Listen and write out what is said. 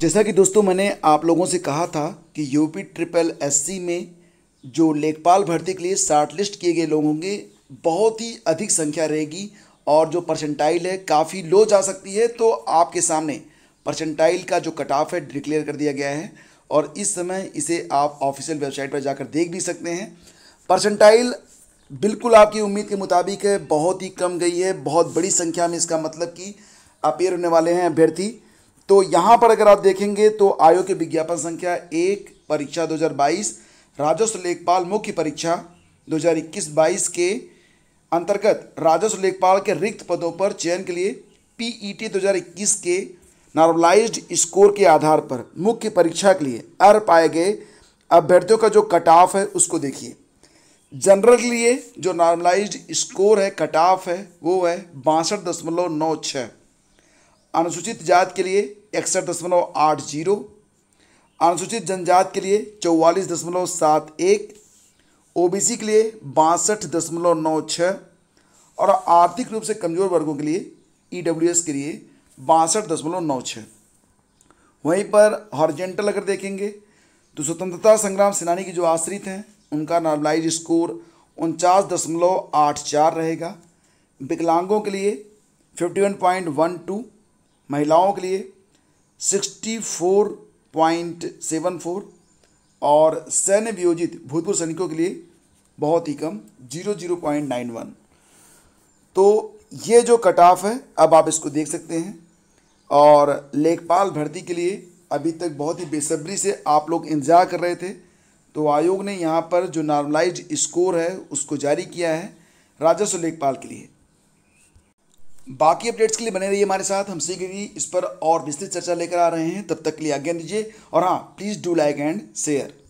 जैसा कि दोस्तों मैंने आप लोगों से कहा था कि यूपी ट्रिपल एससी में जो लेखपाल भर्ती के लिए शार्ट लिस्ट किए गए लोग होंगे बहुत ही अधिक संख्या रहेगी और जो परसेंटाइल है काफ़ी लो जा सकती है तो आपके सामने परसेंटाइल का जो कट ऑफ है डिक्लेयर कर दिया गया है और इस समय इसे आप ऑफिशियल वेबसाइट पर जाकर देख भी सकते हैं परसेंटाइल बिल्कुल आपकी उम्मीद के मुताबिक है बहुत ही कम गई है बहुत बड़ी संख्या में इसका मतलब कि अपेयर होने वाले हैं अभ्यर्थी तो यहाँ पर अगर आप देखेंगे तो आयोग की विज्ञापन संख्या एक परीक्षा 2022 राजस्व लेखपाल मुख्य परीक्षा 2021-22 के अंतर्गत राजस्व लेखपाल के रिक्त पदों पर चयन के लिए पीईटी e 2021 के नॉर्मलाइज्ड स्कोर के आधार पर मुख्य परीक्षा के लिए अर पाए गए अभ्यर्थियों का जो कट ऑफ है उसको देखिए जनरल के लिए जो नॉर्मलाइज्ड स्कोर है कट ऑफ है वो है बासठ दशमलव नौ छः अनुसूचित जात के लिए इकसठ दशमलव आठ जीरो अनुसूचित जनजात के लिए चौवालीस दशमलव सात एक ओ के लिए बासठ दशमलव नौ छः और आर्थिक रूप से कमज़ोर वर्गों के लिए ई e के लिए बासठ दशमलव नौ छः वहीं पर हॉर्जेंटल अगर देखेंगे तो स्वतंत्रता संग्राम सेनानी के जो आश्रित हैं उनका नॉर्मलाइज स्कोर उनचास दशमलव आठ चार रहेगा विकलांगों के लिए fifty one point one two महिलाओं के लिए sixty four point seven four और सैन्य वियोजित भूतपूर्व सैनिकों के लिए बहुत ही कम zero zero point nine one तो ये जो कट ऑफ है अब आप इसको देख सकते हैं और लेखपाल भर्ती के लिए अभी तक बहुत ही बेसब्री से आप लोग इंतजार कर रहे थे तो आयोग ने यहाँ पर जो नॉर्मलाइज स्कोर है उसको जारी किया है राजस्व लेखपाल के लिए बाकी अपडेट्स के लिए बने रहिए हमारे साथ हम शीघ्र ही इस पर और विस्तृत चर्चा लेकर आ रहे हैं तब तक के लिए आज्ञा दीजिए और हाँ please do like and share